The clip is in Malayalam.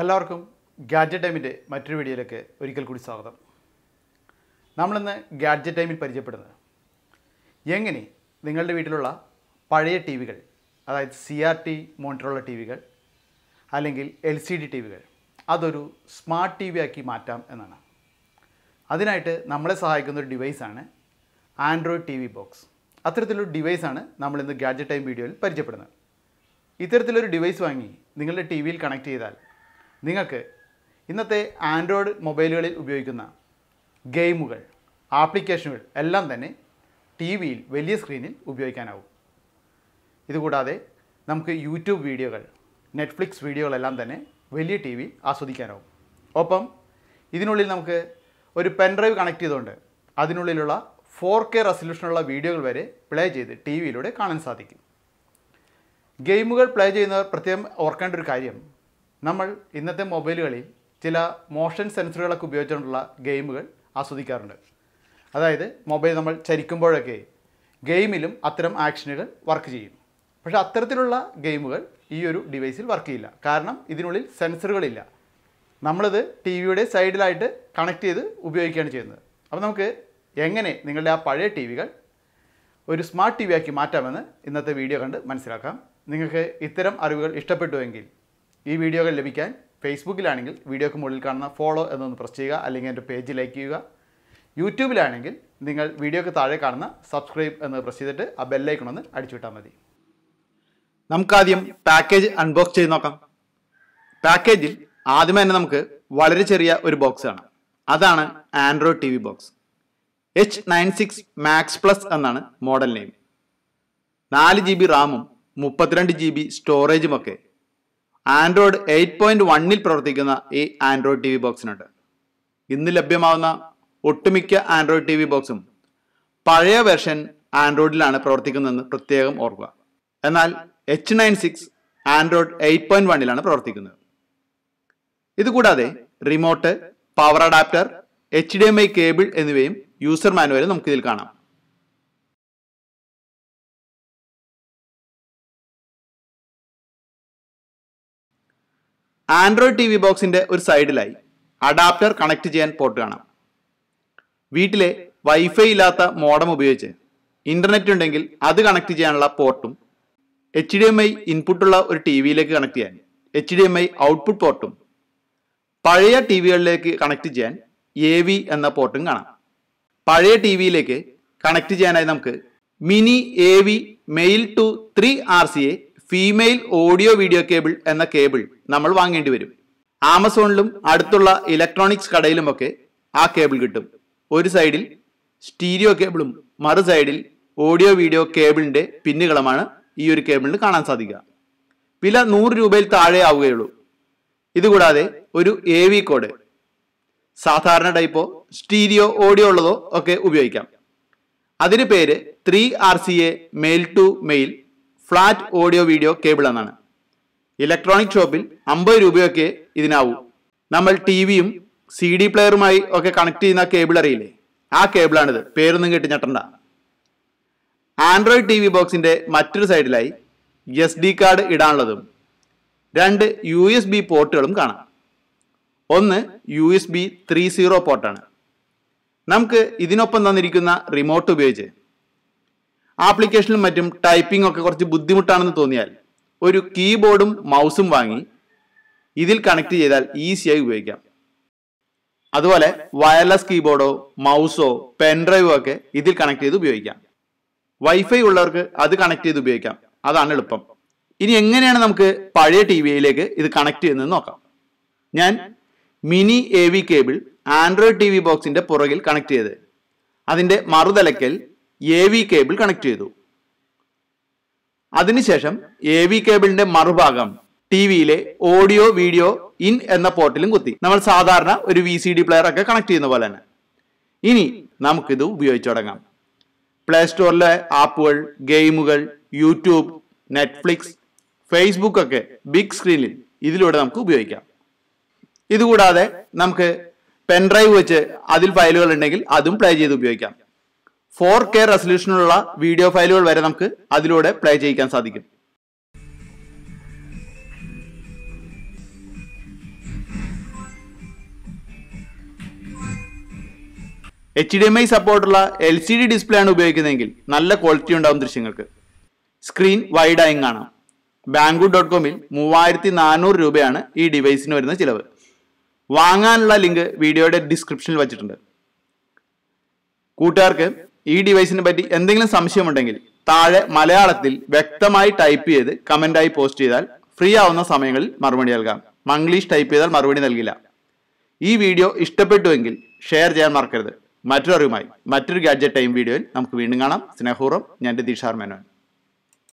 എല്ലാവർക്കും ഗാഡ്ജറ്റ് ടൈമിൻ്റെ മറ്റൊരു വീഡിയോയിലേക്ക് ഒരിക്കൽ കൂടി സ്വാഗതം നമ്മളിന്ന് ഗാഡ്ജറ്റ് ടൈമിൽ പരിചയപ്പെടുന്നത് എങ്ങനെ നിങ്ങളുടെ വീട്ടിലുള്ള പഴയ ടി വികൾ അതായത് സി ആർ ടി മോണിറ്ററുള്ള ടി വികൾ അല്ലെങ്കിൽ എൽ സി ഡി ടി വികൾ അതൊരു സ്മാർട്ട് ടി വി ആക്കി മാറ്റാം എന്നാണ് അതിനായിട്ട് നമ്മളെ സഹായിക്കുന്ന ഒരു ഡിവൈസാണ് ആൻഡ്രോയിഡ് ടി വി ബോക്സ് അത്തരത്തിലൊരു ഡിവൈസാണ് നമ്മളിന്ന് ഗാഡ്ജറ്റ് ടൈം വീഡിയോയിൽ പരിചയപ്പെടുന്നത് ഇത്തരത്തിലൊരു ഡിവൈസ് വാങ്ങി നിങ്ങളുടെ ടി വിയിൽ കണക്ട് ചെയ്താൽ നിങ്ങൾക്ക് ഇന്നത്തെ ആൻഡ്രോയിഡ് മൊബൈലുകളിൽ ഉപയോഗിക്കുന്ന ഗെയിമുകൾ ആപ്ലിക്കേഷനുകൾ എല്ലാം തന്നെ ടി വിയിൽ വലിയ സ്ക്രീനിൽ ഉപയോഗിക്കാനാവും ഇതുകൂടാതെ നമുക്ക് യൂട്യൂബ് വീഡിയോകൾ നെറ്റ്ഫ്ലിക്സ് വീഡിയോകളെല്ലാം തന്നെ വലിയ ടി വി ആസ്വദിക്കാനാവും ഒപ്പം ഇതിനുള്ളിൽ നമുക്ക് ഒരു പെൻഡ്രൈവ് കണക്ട് ചെയ്തുകൊണ്ട് അതിനുള്ളിലുള്ള ഫോർ കെ റെസൊല്യൂഷനുള്ള വീഡിയോകൾ വരെ പ്ലേ ചെയ്ത് ടി വിയിലൂടെ കാണാൻ സാധിക്കും ഗെയിമുകൾ പ്ലേ ചെയ്യുന്നവർ പ്രത്യേകം ഓർക്കേണ്ട ഒരു കാര്യം നമ്മൾ ഇന്നത്തെ മൊബൈലുകളിൽ ചില മോഷൻ സെൻസറുകളൊക്കെ ഉപയോഗിച്ചുകൊണ്ടുള്ള ഗെയിമുകൾ ആസ്വദിക്കാറുണ്ട് അതായത് മൊബൈൽ നമ്മൾ ചരിക്കുമ്പോഴൊക്കെ ഗെയിമിലും അത്തരം ആക്ഷനുകൾ വർക്ക് ചെയ്യും പക്ഷേ അത്തരത്തിലുള്ള ഗെയിമുകൾ ഈ ഒരു ഡിവൈസിൽ വർക്ക് ചെയ്യില്ല കാരണം ഇതിനുള്ളിൽ സെൻസറുകളില്ല നമ്മളിത് ടി വിയുടെ സൈഡിലായിട്ട് കണക്ട് ചെയ്ത് ഉപയോഗിക്കുകയാണ് ചെയ്യുന്നത് അപ്പോൾ നമുക്ക് എങ്ങനെ നിങ്ങളുടെ ആ പഴയ ടി വികൾ ഒരു സ്മാർട്ട് ടി വി ആക്കി മാറ്റാമെന്ന് ഇന്നത്തെ വീഡിയോ കണ്ട് മനസ്സിലാക്കാം നിങ്ങൾക്ക് ഇത്തരം അറിവുകൾ ഇഷ്ടപ്പെട്ടുവെങ്കിൽ ഈ വീഡിയോകൾ ലഭിക്കാൻ ഫേസ്ബുക്കിലാണെങ്കിൽ വീഡിയോക്ക് മുകളിൽ കാണുന്ന ഫോളോ എന്നൊന്ന് പ്രസ് ചെയ്യുക അല്ലെങ്കിൽ എൻ്റെ പേജ് ലൈക്ക് ചെയ്യുക യൂട്യൂബിലാണെങ്കിൽ നിങ്ങൾ വീഡിയോക്ക് താഴെ കാണുന്ന സബ്സ്ക്രൈബ് എന്ന് പ്രസ് ചെയ്തിട്ട് ആ ബെല്ലൈക്കണമെന്ന് അടിച്ചുവിട്ടാൽ മതി നമുക്കാദ്യം പാക്കേജ് അൺബോക്സ് ചെയ്ത് നോക്കാം പാക്കേജിൽ ആദ്യമേ തന്നെ നമുക്ക് വളരെ ചെറിയ ഒരു ബോക്സ് കാണാം അതാണ് Android T V box H nine six max plus എന്നാണ് മോഡൽ നെയിം നാല് ജി ബി റാമും മുപ്പത്തിരണ്ട് ജി ബി സ്റ്റോറേജുമൊക്കെ ആൻഡ്രോയിഡ് എയ്റ്റ് പോയിന്റ് വണ്ണിൽ പ്രവർത്തിക്കുന്ന ഈ ആൻഡ്രോയിഡ് ടി വി ബോക്സിനുണ്ട് ഇന്ന് ലഭ്യമാവുന്ന ഒട്ടുമിക്ക ആൻഡ്രോയിഡ് ടി വി ബോക്സും പഴയ വെർഷൻ ആൻഡ്രോയിഡിലാണ് പ്രവർത്തിക്കുന്നതെന്ന് പ്രത്യേകം ഓർക്കുക എന്നാൽ H nine six Android eight point വണ്ണിലാണ് പ്രവർത്തിക്കുന്നത് ഇതുകൂടാതെ remote power adapter H D M I cable എന്നിവയും യൂസർ മാനുവലിൽ നമുക്കിതിൽ കാണാം ആൻഡ്രോയിഡ് ടി വി ബോക്സിന്റെ ഒരു സൈഡിലായി അഡാപ്റ്റർ കണക്ട് ചെയ്യാൻ പോർട്ട് കാണാം വീട്ടിലെ വൈഫൈ ഇല്ലാത്ത മോഡം ഉപയോഗിച്ച് ഇന്റർനെറ്റ് ഉണ്ടെങ്കിൽ അത് കണക്ട് ചെയ്യാനുള്ള പോർട്ടും എച്ച് ഡി എം ഐ ഇൻപുട്ടുള്ള ഒരു ടി വിയിലേക്ക് കണക്ട് ചെയ്യാൻ H D M I output പോർട്ടും പഴയ ടി വികളിലേക്ക് കണക്ട് ചെയ്യാൻ എ വി എന്ന പോർട്ടും കാണാം പഴയ ടി വിയിലേക്ക് കണക്ട് ചെയ്യാനായി നമുക്ക് mini A V male to three R C A female audio video cable എന്ന കേബിൾ നമ്മൾ വാങ്ങേണ്ടി വരും ആമസോണിലും അടുത്തുള്ള ഇലക്ട്രോണിക്സ് കടയിലുമൊക്കെ ആ കേബിൾ കിട്ടും ഒരു സൈഡിൽ സ്റ്റീരിയോ കേബിളും മറു സൈഡിൽ ഓഡിയോ വീഡിയോ കേബിളിൻ്റെ പിന്നുകളുമാണ് ഈ ഒരു കേബിളിന് കാണാൻ സാധിക്കുക വില നൂറ് രൂപയിൽ താഴെ ആവുകയുള്ളൂ ഇതുകൂടാതെ ഒരു എ വി കോഡ് സാധാരണ ടൈപ്പോ സ്റ്റീരിയോ ഓഡിയോ ഉള്ളതോ ഒക്കെ ഉപയോഗിക്കാം അതിന് പേര് three R C A male to male flat audio video cable എന്നാണ് ഇലക്ട്രോണിക് ഷോപ്പിൽ അമ്പത് രൂപയൊക്കെ ഇതിനാവും നമ്മൾ ടി വിയും സി ഡി പ്ലെയറുമായി ഒക്കെ കണക്ട് ചെയ്യുന്ന കേബിൾ അറിയില്ലേ ആ കേബിളാണിത് പേരൊന്നും കേട്ട് ഞെട്ടണ്ട ആൻഡ്രോയിഡ് ടി വി ബോക്സിൻ്റെ മറ്റൊരു സൈഡിലായി എസ് ഡി കാർഡ് ഇടാനുള്ളതും രണ്ട് യു എസ് ബി പോർട്ടുകളും കാണാം ഒന്ന് U S B three zero പോർട്ടാണ് നമുക്ക് ഇതിനൊപ്പം തന്നിരിക്കുന്ന റിമോട്ട് ഉപയോഗിച്ച് ആപ്ലിക്കേഷനിലും മറ്റും ടൈപ്പിംഗ് ഒക്കെ കുറച്ച് ബുദ്ധിമുട്ടാണെന്ന് തോന്നിയാൽ ഒരു കീബോർഡും മൗസും വാങ്ങി ഇതിൽ കണക്ട് ചെയ്താൽ ഈസിയായി ഉപയോഗിക്കാം അതുപോലെ വയർലെസ് കീബോർഡോ മൗസോ പെൻ ഡ്രൈവോ ഒക്കെ ഇതിൽ കണക്ട് ചെയ്ത് ഉപയോഗിക്കാം വൈഫൈ ഉള്ളവർക്ക് അത് കണക്ട് ചെയ്ത് ഉപയോഗിക്കാം അതാണ് എളുപ്പം ഇനി എങ്ങനെയാണ് നമുക്ക് പഴയ ടി വിയിലേക്ക് ഇത് കണക്ട് ചെയ്യുന്നത് നോക്കാം ഞാൻ mini A V cable Android T V ബോക്സിന്റെ പുറകിൽ കണക്ട് ചെയ്ത് അതിന്റെ മറുതലക്കൽ എ വി കേബിൾ കണക്ട് ചെയ്തു അതിനുശേഷം എ വി കേബിളിന്റെ മറുഭാഗം ടി വിയിലെ ഓഡിയോ വീഡിയോ ഇൻ എന്ന പോർട്ടിലും കുത്തി നമ്മൾ സാധാരണ ഒരു വി സി ഡി പ്ലെയർ ഒക്കെ കണക്ട് ചെയ്യുന്ന പോലെ തന്നെ ഇനി നമുക്കിത് ഉപയോഗിച്ചു തുടങ്ങാം പ്ലേ സ്റ്റോറിലെ ആപ്പുകൾ ഗെയിമുകൾ യൂട്യൂബ് നെറ്റ്ഫ്ലിക്സ് ഫേസ്ബുക്ക് ഒക്കെ ബിഗ് സ്ക്രീനിൽ ഇതിലൂടെ നമുക്ക് ഉപയോഗിക്കാം ഇതുകൂടാതെ നമുക്ക് പെൻഡ്രൈവ് വെച്ച് അതിൽ ഫയലുകൾ ഉണ്ടെങ്കിൽ അതും പ്ലേ ചെയ്ത് ഉപയോഗിക്കാം ഫോർ കെ റെസൊല്യൂഷനുള്ള വീഡിയോ ഫയലുകൾ വരെ നമുക്ക് അതിലൂടെ പ്ലേ ചെയ്യിക്കാൻ സാധിക്കും എച്ച് ഡി എം ഐ സപ്പോർട്ടുള്ള എൽ സി ഡി ഡിസ്പ്ലേ ആണ് ഉപയോഗിക്കുന്നതെങ്കിൽ നല്ല ക്വാളിറ്റി ഉണ്ടാവും ദൃശ്യങ്ങൾക്ക് സ്ക്രീൻ വൈഡായും കാണാം ബാങ്കു ഡോട്ട് കോമിൽ മൂവായിരത്തി നാനൂറ് രൂപയാണ് ഈ ഡിവൈസിന് വരുന്ന ചിലവ് വാങ്ങാനുള്ള ലിങ്ക് വീഡിയോയുടെ ഡിസ്ക്രിപ്ഷനിൽ വച്ചിട്ടുണ്ട് കൂട്ടുകാർക്ക് ഈ ഡിവൈസിനെ പറ്റി എന്തെങ്കിലും സംശയമുണ്ടെങ്കിൽ താഴെ മലയാളത്തിൽ വ്യക്തമായി ടൈപ്പ് ചെയ്ത് കമൻ്റായി പോസ്റ്റ് ചെയ്താൽ ഫ്രീ ആവുന്ന സമയങ്ങളിൽ മറുപടി നൽകാം മംഗ്ലീഷ് ടൈപ്പ് ചെയ്താൽ മറുപടി നൽകില്ല ഈ വീഡിയോ ഇഷ്ടപ്പെട്ടുവെങ്കിൽ ഷെയർ ചെയ്യാൻ മറക്കരുത് മറ്റൊരറിവുമായി മറ്റൊരു ഗാഡ്ജറ്റ് ടൈം വീഡിയോയിൽ നമുക്ക് വീണ്ടും കാണാം സ്നേഹപൂർവ്വം ഞാൻ ദിഷാർ മേനോൻ